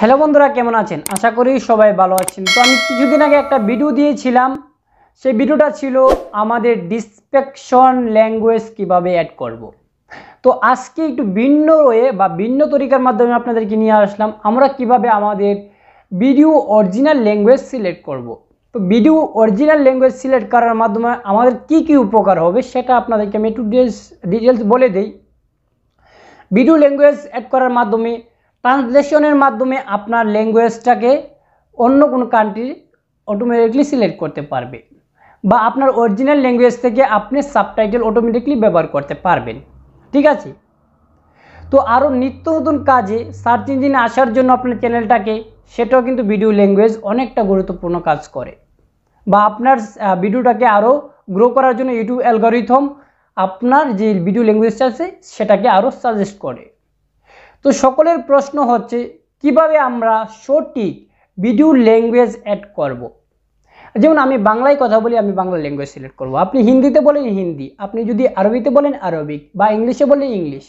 Hello বন্ধুরা কেমন আছেন আশা করি সবাই ভালো আছেন তো আমি কিছুদিন আগে একটা ভিডিও দিয়েছিলাম সেই ভিডিওটা ছিল আমাদের ডিসপেকশন ল্যাঙ্গুয়েজ কিভাবে অ্যাড করব। তো আজকে একটু ভিন্ন রয়ে বা ভিন্ন তরিকার মাধ্যমে আপনাদেরকে নিয়ে আসলাম আমরা কিভাবে আমাদের ভিডিও অরিজিনাল ল্যাঙ্গুয়েজ সিলেক্ট করব। তো ভিডিও অরিজিনাল ল্যাঙ্গুয়েজ সিলেক্ট করার মাধ্যমে আমাদের কি কি উপকার হবে সেটা আপনাদেরকে আমি একটু ডিটেলস বলে দিই ভিডিও ল্যাঙ্গুয়েজ অ্যাড করার মাধ্যমে ট্রান্সলেশনের মাধ্যমে আপনার ল্যাঙ্গুয়েজটাকে অন্য কোনো কান্ট্রি অটোমেটিকলি সিলেক্ট করতে পারবে বা আপনার অরিজিনাল ল্যাঙ্গুয়েজ থেকে আপনি সাবটাইটেল অটোমেটিকলি ব্যবহার করতে পারবেন ঠিক আছে তো আরও নিত্য নতুন কাজে সার্চ ইঞ্জিনে আসার জন্য আপনার চ্যানেলটাকে সেটাও কিন্তু ভিডিও ল্যাঙ্গুয়েজ অনেকটা গুরুত্বপূর্ণ কাজ করে বা আপনার ভিডিওটাকে আরও গ্রো করার জন্য ইউটিউব অ্যালগোরিথম আপনার যে ভিডিও ল্যাঙ্গুয়েজটা আছে সেটাকে আরও সাজেস্ট করে তো সকলের প্রশ্ন হচ্ছে কিভাবে আমরা সঠিক ভিডিও ল্যাঙ্গুয়েজ অ্যাড করব। যেমন আমি বাংলায় কথা বলি আমি বাংলা ল্যাঙ্গুয়েজ সিলেক্ট করব। আপনি হিন্দিতে বলেন হিন্দি আপনি যদি আরবিতে বলেন আরবিক বা ইংলিশে বলেন ইংলিশ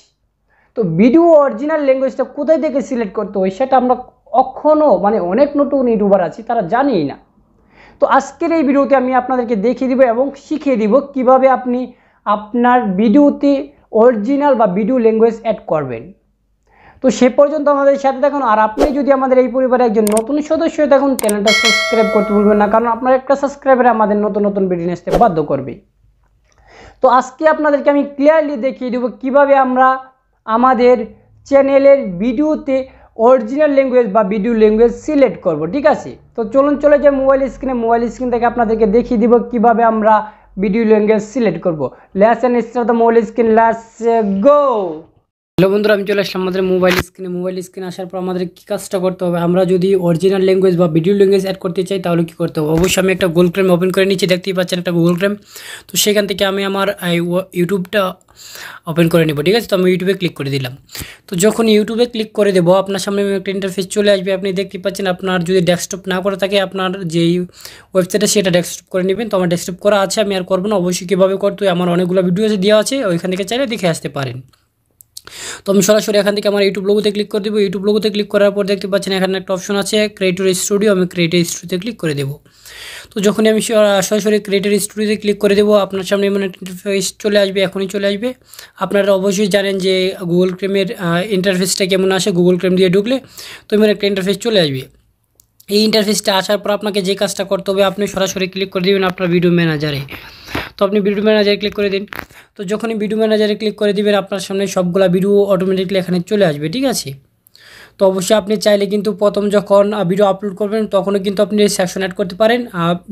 তো ভিডিও অরিজিনাল ল্যাঙ্গুয়েজটা কোথায় থেকে সিলেক্ট করতে হয় সেটা আমরা অক্ষণও মানে অনেক নতুন ইউটিউবার আছি তারা জানেই না তো আজকের এই ভিডিওতে আমি আপনাদেরকে দেখিয়ে দিব এবং শিখিয়ে দিব কিভাবে আপনি আপনার ভিডিওতে অরিজিনাল বা ভিডিও ল্যাঙ্গুয়েজ অ্যাড করবেন তো সে পর্যন্ত আমাদের সাথে দেখুন আর আপনি যদি আমাদের এই পরিবারে একজন নতুন সদস্য হয়ে চ্যানেলটা সাবস্ক্রাইব করতে ভুলবেন না কারণ আপনার একটা সাবস্ক্রাইবার আমাদের নতুন নতুন ভিডিও আসতে বাধ্য করবে তো আজকে আপনাদেরকে আমি ক্লিয়ারলি দেখিয়ে দেবো কিভাবে আমরা আমাদের চ্যানেলের ভিডিওতে অরিজিনাল ল্যাঙ্গুয়েজ বা ভিডিও ল্যাঙ্গুয়েজ সিলেক্ট করব ঠিক আছে তো চলুন চলে যাই মোবাইল স্ক্রিনে মোবাইল স্ক্রিন থেকে আপনাদেরকে দেখিয়ে দিব কিভাবে আমরা ভিডিও ল্যাঙ্গুয়েজ সিলেক্ট করব let's and start the mobile screen let's go hello বন্ধুরা আমি চলে আসলাম আমাদের মোবাইল স্ক্রিনে মোবাইল স্ক্রিনে আসার পর আমাদের কী কাজটা করতে হবে আমরা যদি অরিজিনাল ল্যাঙ্গুয়েজ বা ভিডিও ল্যাঙ্গুয়েজ অ্যাড করতে চাই তাহলে কী করতে হবে অবশ্যই আমি একটা গুগল ক্রেম ওপেন করে নিচ্ছি দেখতেই পাচ্ছেন একটা গুগল ক্রেম তো সেখান থেকে আমি আমার ইউটিউবটা ওপেন করে নেব ঠিক আছে তো আমি ইউটিউবে ক্লিক করে দিলাম তো যখন ইউটিউবে ক্লিক করে দেবো আপনার সামনে একটা ইন্টারফেস চলে আসবে আপনি দেখতে পাচ্ছেন আপনার যদি ডেস্কটপ না করে থাকে আপনার যেই ওয়েবসাইটে সেটা ডেস্কটপ করে নেবেন তো আমার ডেস্কটপ করা আছে আমি আর করবো না অবশ্যই কীভাবে করতে আমার অনেকগুলো ভিডিও আছে দেওয়া আছে ওইখান থেকে চাইলে দেখে আসতে পারেন তো আমি সরাসরি এখান থেকে আমার ইউটিউব লোগোতে ক্লিক করে দেবো ইউটিউব লোগোতে ক্লিক করার পর দেখতে পাচ্ছেন এখানে একটা অপশন আছে ক্রিয়েটর স্টুডিও আমি ক্রিয়েটর স্টুডিওতে ক্লিক করে দেবো তো যখনই আমি সরাসরি ক্রিয়েটর স্টুডিওতে ক্লিক করে দেবো আপনার সামনে মানে ইন্টারফেস চলে আসবে এখনই চলে আসবে আপনারা অবশ্যই জানেন যে গুগল ক্রেমের ইন্টারফেসটা কেমন আসে গুগল ক্রেম দিয়ে ঢুকলে তো এমন একটা ইন্টারফেস চলে আসবে এই ইন্টারফেসটা আসার পর আপনাকে যে কাজটা করতে হবে আপনি সরাসরি ক্লিক করে দেবেন আপনার ভিডিও ম্যানেজারে তো আপনি ভিডিও ম্যানেজারে ক্লিক করে দিন তো যখনই ভিডিও ম্যানেজারে ক্লিক করে দিবেন আপনার সামনে সবগুলো ভিডিও অটোমেটিকলি এখানে চলে আসবে ঠিক আছে তো অবশ্যই আপনি চাইলে কিন্তু প্রথম যখন ভিডিও আপলোড করবেন তখনও কিন্তু আপনি সেশন অ্যাড করতে পারেন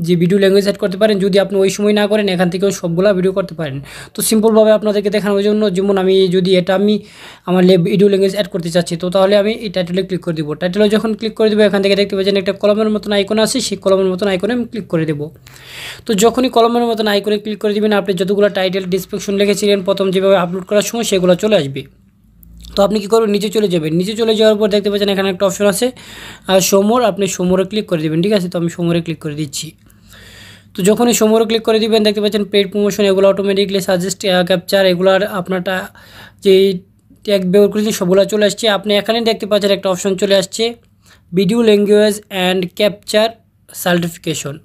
যে ভিডিও ল্যাঙ্গুয়েজ অ্যাড করতে পারেন যদি আপনি ওই সময় না করেন এখান থেকেও সবগুলো ভিডিও করতে পারেন তো সিম্পলভাবে আপনাদেরকে দেখানোর জন্য যেমন আমি যদি এটা আমি আমার ভিডিও ল্যাঙ্গুয়েজ অ্যাড করতে চাচ্ছি তো তাহলে আমি এই টাইটেলে ক্লিক করে দেবো টাইটেলে যখন ক্লিক করে দেবো এখান থেকে দেখতে পাচ্ছেন একটা কলমের মতন আইকন আছে সেই কলমের মতন আইকনে আমি ক্লিক করে দেবো তো যখনই কলমের মতন আইকনে ক্লিক করে দেবেন আপনি যতগুলো টাইটেল ডিসক্রিপশন লিখেছিলেন প্রথম যেভাবে আপলোড করার সময় সেগুলো চলে আসবে তো আপনি কি করবেন নিচে চলে যাবেন নিচে চলে যাওয়ার পর দেখতে পাচ্ছেন এখানে একটা অপশন আছে আর আপনি সোমরে ক্লিক করে দেবেন ঠিক আছে তো আমি সোমরে ক্লিক করে দিচ্ছি তো যখন এই সমোরে ক্লিক করে দিবেন দেখতে পাচ্ছেন পেড প্রমোশন এগুলো অটোমেটিকলি সাজেস্ট ক্যাপচার এগুলার আপনারটা যে ট্যাগ ব্যবহার করেছেন সবগুলো চলে আসছে আপনি এখানে দেখতে পাচ্ছেন একটা অপশন চলে আসছে video language and capture certification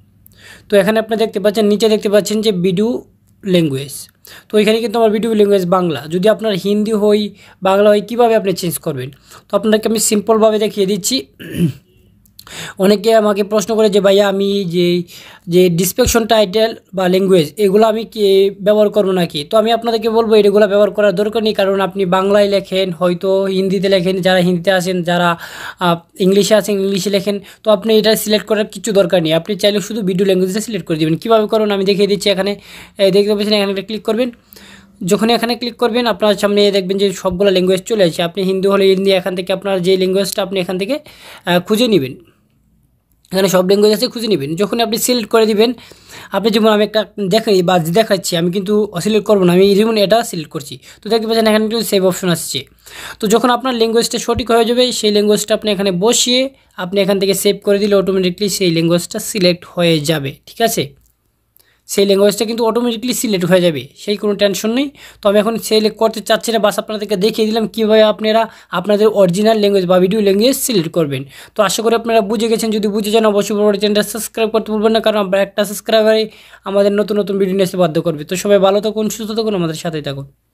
তো এখানে আপনি দেখতে পাচ্ছেন নিচে দেখতে পাচ্ছেন যে ভিডিও ল্যাঙ্গুয়েজ তো এখানে কিন্তু আমার ভিডিও ল্যাঙ্গুয়েজ বাংলা যদি আপনার হিন্দি হই বাংলা হয় কীভাবে আপনি চেঞ্জ করবেন তো আপনাকে আমি সিম্পলভাবে দেখিয়ে দিচ্ছি অনেকে আমাকে প্রশ্ন করে যে ভাইয়া আমি যে যে ডিসপেকশন টাইটেল বা ল্যাঙ্গুয়েজ এগুলো আমি কি ব্যবহার করবো নাকি তো আমি আপনাদেরকে বলবো এগুলো ব্যবহার করার দরকার নেই কারণ আপনি বাংলায় লেখেন হয়তো হিন্দিতে লেখেন যারা হিন্দিতে আসেন যারা ইংলিশে আছেন ইংলিশে লেখেন তো আপনি এটা সিলেক্ট করার কিছু দরকার নেই আপনি চাইলে শুধু ভিডিও ল্যাঙ্গুয়েজটা সিলেক্ট করে দেবেন কীভাবে করুন আমি দেখিয়ে দিচ্ছি এখানে দেখতে পাচ্ছেন এখানে ক্লিক করবেন যখন এখানে ক্লিক করবেন আপনার সামনে দেখবেন যে সবগুলো ল্যাঙ্গুয়েজ চলে আসে আপনি হিন্দু হলে হিন্দি এখান থেকে আপনার যে ল্যাঙ্গুয়েজটা আপনি এখান থেকে খুঁজে নেবেন এখানে সব ল্যাঙ্গুয়েজ আছে খুঁজে নেবেন যখন আপনি সিলেক্ট করে দিবেন আপনি যেমন আমি একটা দেখাই বা দেখাচ্ছি আমি কিন্তু সিলেক্ট করবো না আমি যেমন এটা সিলেক্ট করছি তো দেখতে পাচ্ছেন এখানে কিন্তু সেভ অপশন আসছে তো যখন আপনার ল্যাঙ্গুয়েজটা সঠিক হয়ে যাবে সেই ল্যাঙ্গুয়েজটা আপনি এখানে বসিয়ে আপনি এখান থেকে সেভ করে দিলে অটোমেটিকলি সেই ল্যাঙ্গুয়েজটা সিলেক্ট হয়ে যাবে ঠিক আছে সেই ল্যাঙ্গুয়েজটা কিন্তু অটোমেটিকলি সিলেক্ট হয়ে যাবে সেই কোনো টেনশন নেই তো আমি এখন সিলেক্ট করতে চাচ্ছি না বাস আপনাদেরকে দেখিয়ে দিলাম কীভাবে আপনারা আপনাদের অরিজিনাল ল্যাঙ্গুয়েজ বা ভিডিও ল্যাঙ্গুয়েজ সিলেক্ট করবেন তো আশা করি আপনারা বুঝে গেছেন যদি বুঝে যান অবশ্যই বড় চ্যানেলটা সাবস্ক্রাইব করতে ভুলবেন না কারণ আমরা একটা সাবস্ক্রাইবারে আমাদের নতুন নতুন ভিডিও নিয়ে বাধ্য করবে তো সবাই ভালো থাকুন সুস্থ থাকুন আমাদের সাথেই থাকুন